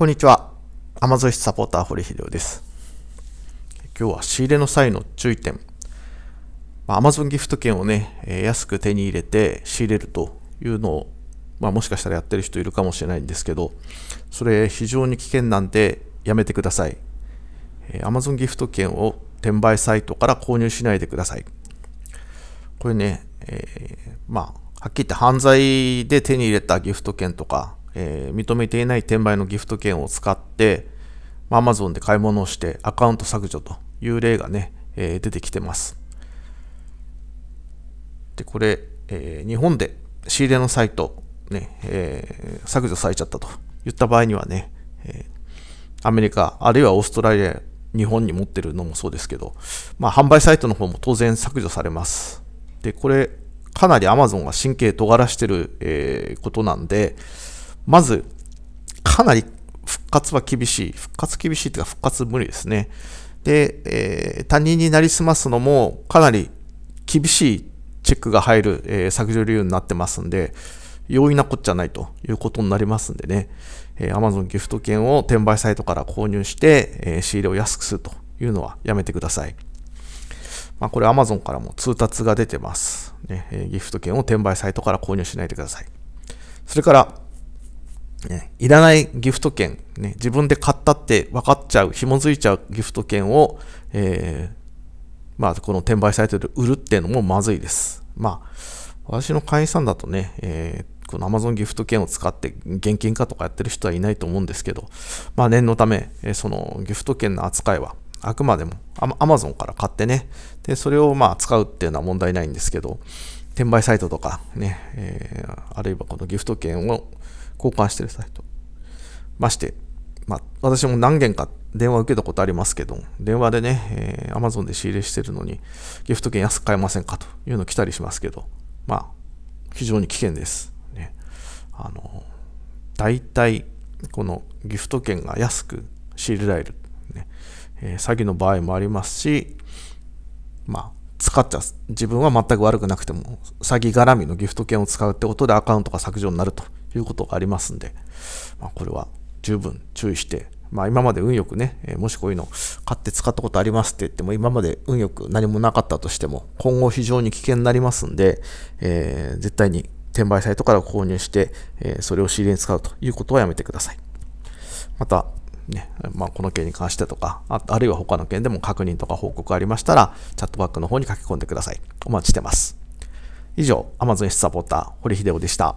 こんにちは。アマゾンサポーター堀秀夫です。今日は仕入れの際の注意点。まマ Amazon ギフト券をね、え安く手に入れて仕入れるというのを、まあ、もしかしたらやってる人いるかもしれないんですけど、それ非常に危険なんでやめてください。えマ Amazon ギフト券を転売サイトから購入しないでください。これね、えー、まあ、はっきり言って犯罪で手に入れたギフト券とか、えー、認めていない転売のギフト券を使って、まマゾンで買い物をしてアカウント削除という例がね、えー、出てきてます。で、これ、えー、日本で仕入れのサイト、ね、え削除されちゃったと言った場合にはね、えアメリカ、あるいはオーストラリア、日本に持ってるのもそうですけど、まあ、販売サイトの方も当然削除されます。で、これ、かなりアマゾンが神経尖らしてる、えことなんで、まず、かなり復活は厳しい。復活厳しいというか、復活無理ですね。で、えー、他人になりすますのも、かなり厳しいチェックが入る、えー、削除理由になってますんで、容易なこっちゃないということになりますんでね、えー、Amazon ギフト券を転売サイトから購入して、えー、仕入れを安くするというのはやめてください。まあ、これ Amazon からも通達が出てます、ねえー、ギフト券を転売サイトから購入しないでください。それから、ね、いらないギフト券、ね、自分で買ったって分かっちゃう、紐づいちゃうギフト券を、えー、まあ、この転売サイトで売るっていうのもまずいです。まあ、私の会員さんだとね、えー、この Amazon ギフト券を使って現金化とかやってる人はいないと思うんですけど、まあ、念のため、えそのギフト券の扱いは、あくまでも Amazon から買ってね、で、それをまあ使うっていうのは問題ないんですけど、転売サイトとかね、えー、あるいはこのギフト券を交換してるサイト。まして、まあ、私も何件か電話受けたことありますけど、電話でね、えー、Amazon で仕入れしてるのに、ギフト券安く買えませんかというの来たりしますけど、まあ、非常に危険です。ね、あの、大体、このギフト券が安く仕入れられる、ねえー、詐欺の場合もありますし、まあ、使っちゃ自分は全く悪くなくても詐欺絡みのギフト券を使うってことでアカウントが削除になるということがありますんで、まあ、これは十分注意して、まあ、今まで運よくね、えもしこういうの買って使ったことありますって言っても、今まで運よく何もなかったとしても、今後非常に危険になりますんで、えー、絶対に転売サイトから購入して、えー、それを仕入れに使うということはやめてください。また、ね、まあ、この件に関してとかあ、あるいは他の件でも確認とか報告ありましたら、チャットバックの方に書き込んでください。お待ちしてます。以上、Amazon サポーター、堀秀夫でした。